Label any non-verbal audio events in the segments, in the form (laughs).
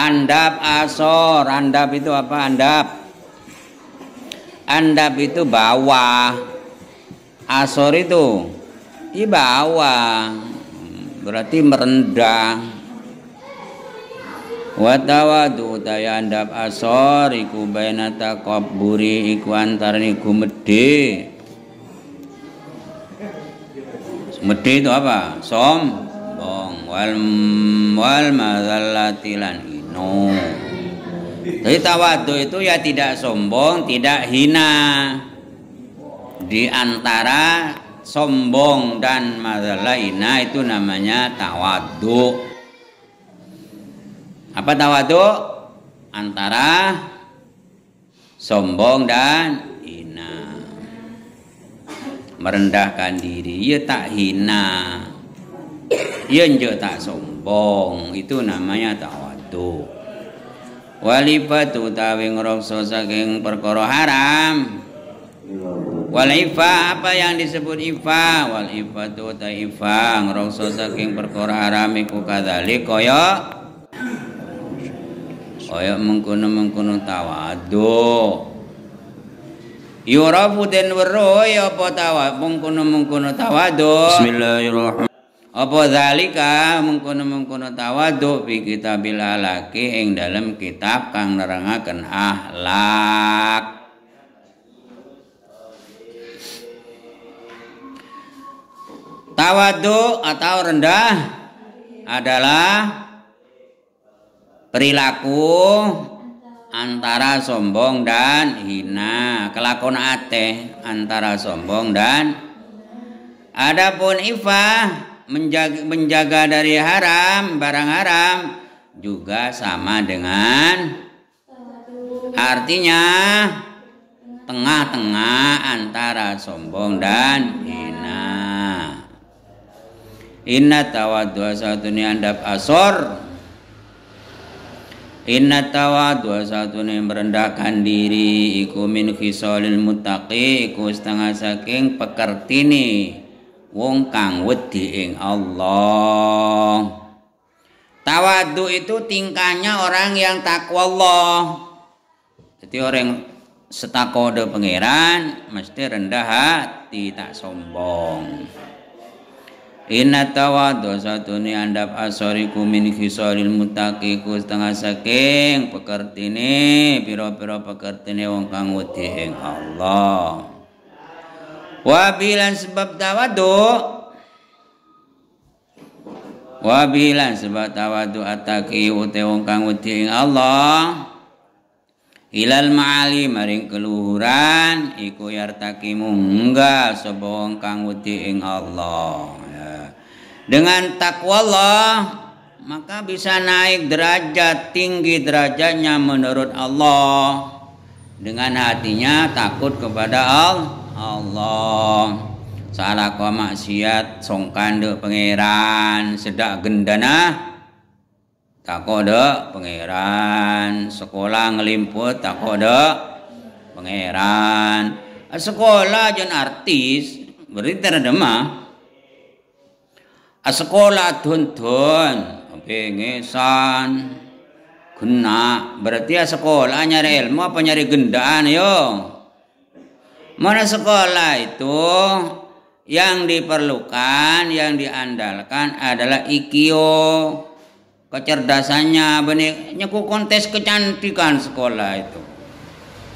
andap asor andap itu apa andap andap itu bawah asor itu di iya, bawah berarti merendah watawadu daya andap asor iku bayanata kopburi iku antarani gumede mede itu apa Som, bong, wal wal mazallatilan No. Jadi tawadu itu ya tidak sombong, tidak hina. Di antara sombong dan masalah hina itu namanya tawadu. Apa tawadu? Antara sombong dan hina. Merendahkan diri, ya tak hina. Ya tak sombong, itu namanya tawadu itu walifatu tawi ngerokso saking perkara haram walifah apa yang disebut ifah walifatu ifa tu ta ifa saking perkara haram iku kadali koyo koyo mengkono-mengkono tawadu Yurafu den weruh ya apa tawa mengkono-mengkono tawadu Bismillahirrahmanirrahim apa zalika mengkono-mengkono tawadhu fi kitabil alaki ing dalam kitab kang nerangaken akhlak Tawadu atau rendah adalah perilaku antara sombong dan hina, kelakon ateh antara sombong dan adapun ifah menjaga, menjaga dari haram, barang haram juga sama dengan artinya tengah-tengah antara sombong dan hina. Inna tawadhu satuni andab asor Inna tawadu yang merendahkan diri Iku min khisolil mutaki Iku setengah saking pekertini wong kang wedi ing Allah. Tawadu itu tingkahnya orang yang takwa Allah. Jadi orang setakode pangeran mesti rendah hati tak sombong. Inna tawadu satu ni andap asoriku min khisalil mutakiku setengah saking pekertini piro-piro pekertini wong kang wedi ing Allah wabilan sebab tawadu wabilan sebab tawadu ataki uti wong kang ing Allah ilal ma'ali maring keluhuran iku yartaki mungga sapa kang ing Allah ya. dengan takwa Allah maka bisa naik derajat tinggi derajatnya menurut Allah dengan hatinya takut kepada Allah Allah salah kau maksiat songkan de pangeran sedak gendana tak kode pangeran sekolah ngelimput tak kode pangeran sekolah jen artis berarti mah sekolah tuntun pengesan kena berarti sekolah nyari ilmu apa nyari gendaan yo Mana sekolah itu yang diperlukan, yang diandalkan adalah ikio, kecerdasannya, benih nyeku kontes kecantikan sekolah itu.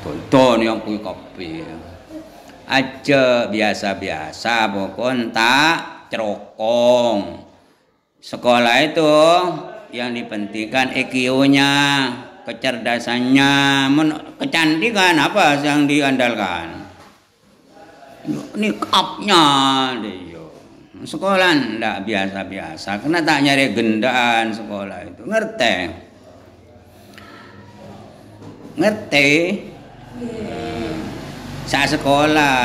Tonton yang punya kopi. Aja biasa-biasa pokoknya tak cerokong. Sekolah itu yang dipentingkan IQ-nya, kecerdasannya, kecantikan apa yang diandalkan ini kapnya sekolah ndak biasa-biasa kena tak nyari gendaan sekolah itu ngerti ngerti saat sekolah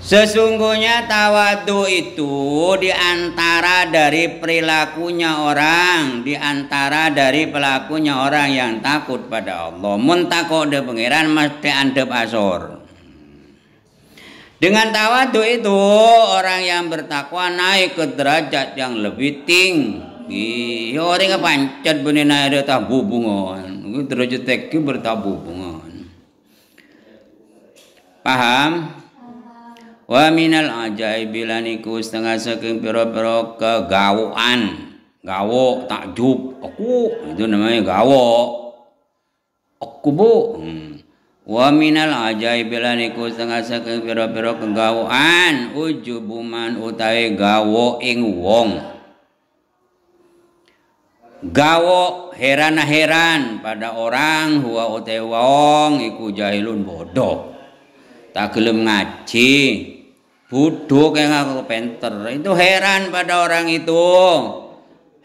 Sesungguhnya tawadu itu diantara dari perilakunya orang, diantara dari pelakunya orang yang takut pada Allah. Mun kode de mesti andep asor. Dengan tawadu itu orang yang bertakwa naik ke derajat yang lebih tinggi. Iya, orang yang pancat benih naik ada tabu bungon. Derajat teki bertabu bungon. Paham? Wa minal ajaibilan iku setengah saking pira-pira kegawuan. Gawok, takjub, aku itu namanya gawok. Aku bu. Hmm wa minal ajaib lan iku setengah saking pira-pira kegawaan ujubuman utai gawo ing wong gawo heran heran pada orang huwa utahe wong iku jahilun bodoh tak gelem ngaji bodoh kayak aku penter itu heran pada orang itu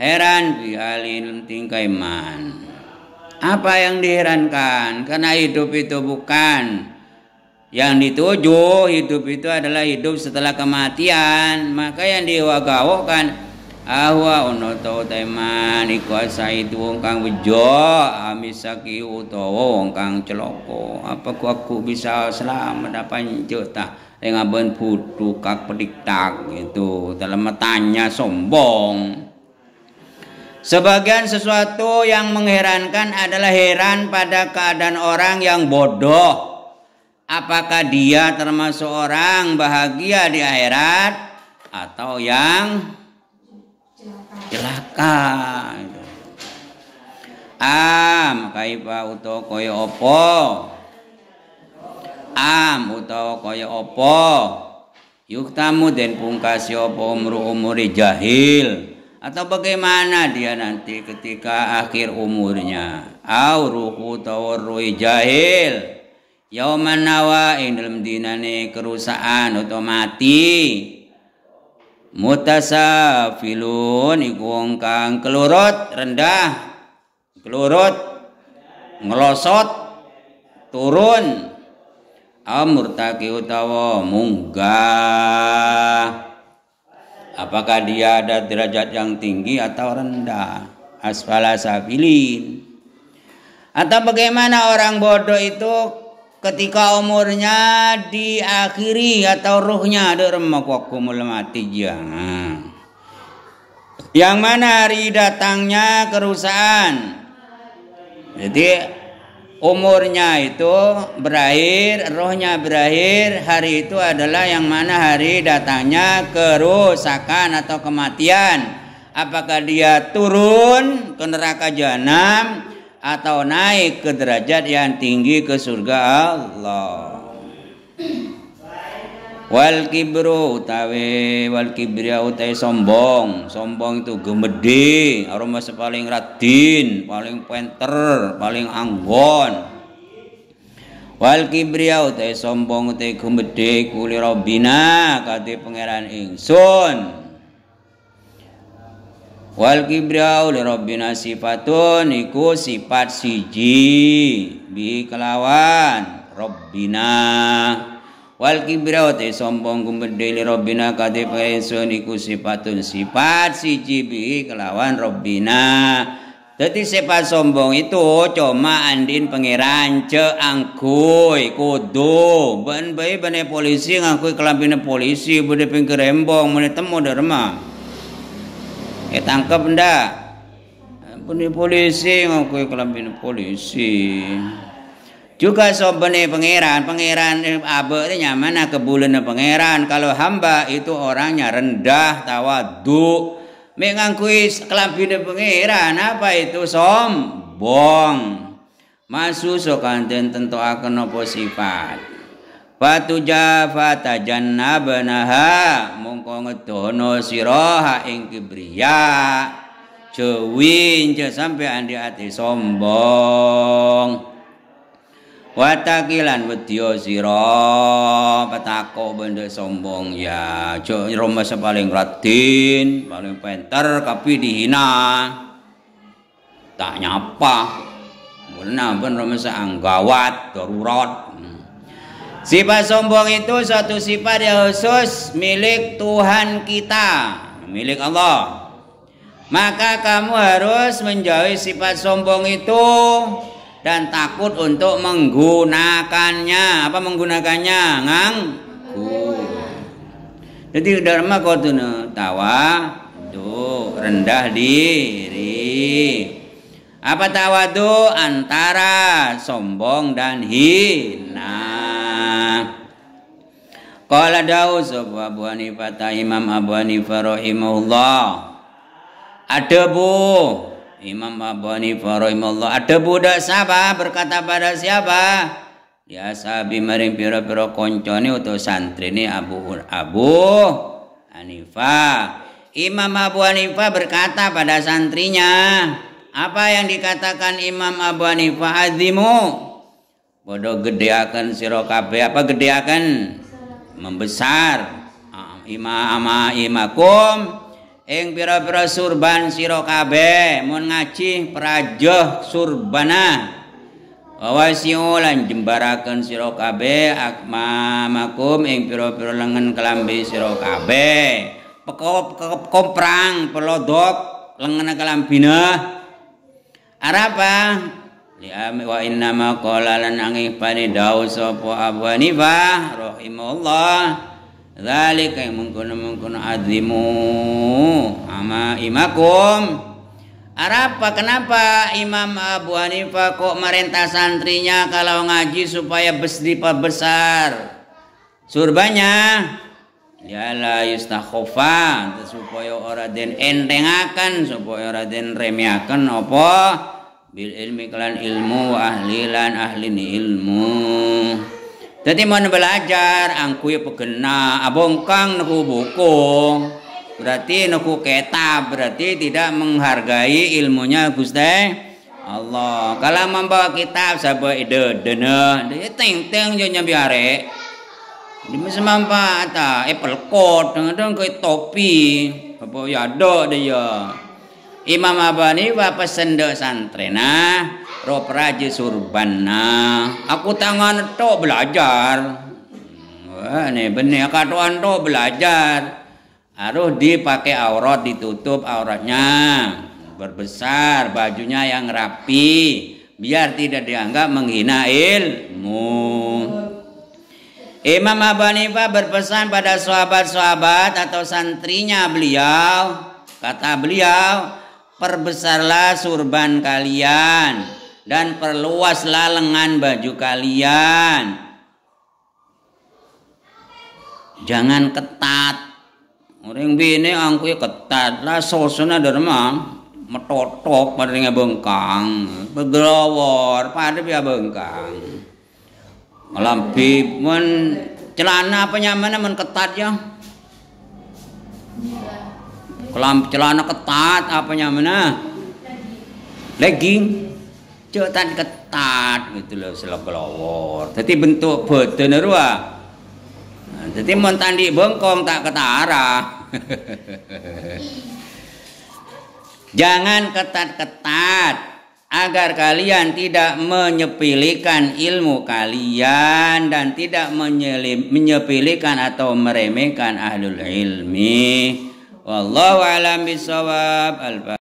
heran bihalin tingkaiman apa yang diherankan? Karena hidup itu bukan yang dituju hidup itu adalah hidup setelah kematian. Maka yang diwagawokkan ahwa unoto teman dikuasai itu wong kang bejo amisaki ah, utowo wong kang celoko apa ku aku bisa selamat apa juta dengan ben kak pedik tak itu dalam matanya sombong Sebagian sesuatu yang mengherankan adalah heran pada keadaan orang yang bodoh. Apakah dia termasuk orang bahagia di akhirat atau yang celaka? Am kaifa utawa kaya apa? Am utawa kaya apa? Yuktamu den pungkasi apa umru umuri jahil atau bagaimana dia nanti ketika akhir umurnya auruku tawarrui jahil yauman nawa dalam dinane kerusakan mati mutasafilun iku wong kang kelurut rendah kelurut ngelosot turun amurtaki utawa munggah apakah dia ada derajat yang tinggi atau rendah asfala safilin atau bagaimana orang bodoh itu ketika umurnya diakhiri atau ruhnya ada waktu mati jangan yang mana hari datangnya kerusakan jadi umurnya itu berakhir, rohnya berakhir, hari itu adalah yang mana hari datangnya kerusakan atau kematian. Apakah dia turun ke neraka jahanam atau naik ke derajat yang tinggi ke surga Allah wal kibru utawi wal kibria utawi sombong sombong itu gemedi aroma paling radin paling penter paling anggon wal kibria utawi sombong utawi gemedi kuli robina kate pangeran ingsun wal kibria uli robina sifatun iku sifat siji bi kelawan robina wal kibrau te sombong gumedhe li Robina, kate ingsun iku sifatun sifat si Cibi kelawan Robina. tete sifat sombong itu cuma andin pangeran ce angkui kudu ben bayi bane polisi ngangkuy kelambine polisi bude pinggir rembong mene temu derma eh tangkep ndak Puni polisi ngaku kelambine polisi juga sobene pangeran pangeran abe itu nyamana bulan pangeran kalau hamba itu orangnya rendah tawadu mengangkui kelambine pangeran apa itu sombong masu sokanten tentu akan apa sifat Fatu jafa benaha, mongko ngedono siraha ing kibriya cewin sampai andi ati sombong watakilan wedya sira petako benda sombong ya jo rumes paling radin paling penter tapi dihina tak nyapa mulna pun rumes anggawat darurat hmm. sifat sombong itu satu sifat yang khusus milik Tuhan kita milik Allah maka kamu harus menjauhi sifat sombong itu dan takut untuk menggunakannya apa menggunakannya ngang jadi dharma kotuna tawa tuh rendah diri apa tawa tuh antara sombong dan hina Qala Daud Abu Hanifah Imam Abu Hanifah rahimahullah Ada bu Imam Abu Hanifah rahimahullah ada budak siapa berkata pada siapa ya sabi maring pira-pira koncone santri ini Abu Abu Hanifah Imam Abu Hanifah berkata pada santrinya apa yang dikatakan Imam Abu Hanifah azimu bodoh gedeakan akan sirokabe apa akan membesar imam ama imakum ing pira-pira surban sira kabeh mun ngaji prajoh surbana wawasiulan lan jembaraken sira akma makum ing pira-pira lengan kelambi sira kabeh pekop komprang pelodok lengan kelambine arapa liami wa inna ma qala lan angih pani sapa Abu Hanifah rahimahullah Zalika yang mengkono-mengkono azimu ama imakum. Arapa kenapa Imam Abu Hanifah kok merintah santrinya kalau ngaji supaya besar surbanya ya Yala yustakhofa supaya ora den entengakan supaya ora den remiakan apa bil ilmi kelan ilmu ahli ahlilan ahlini ilmu jadi mau belajar angkui ya pekena abongkang nuku buku, berarti nuku ketab berarti tidak menghargai ilmunya Gusti Allah. Kalau membawa kitab sabo ide dene, dia teng teng jonya biare. Di masa mampa ta apple coat, dengan ke topi, apa ya do dia. Imam Abani bapak sendok santri nah Rob Raja Surbana. Aku tangan to belajar. Wah, ini benih katuan to belajar. Harus dipakai aurat ditutup auratnya berbesar bajunya yang rapi biar tidak dianggap menghina ilmu. Imam Abu Hanifah berpesan pada sahabat-sahabat atau santrinya beliau, kata beliau, perbesarlah surban kalian dan perluaslah lengan baju kalian. Jangan ketat. Orang bini angkuy ketat lah sosona derma metotok pada bengkang, begelowor pada dia bengkang. bib men celana apa nyamannya men ketat ya? Kelam celana ketat apa nyamana? Legging jotan ketat gitu loh selokelawor jadi bentuk bodoh nerua ah. jadi nah, mau di bengkong tak ketara (laughs) jangan ketat-ketat agar kalian tidak menyepilikan ilmu kalian dan tidak menyepilikan atau meremehkan ahlul ilmi wallahu alam bisawab al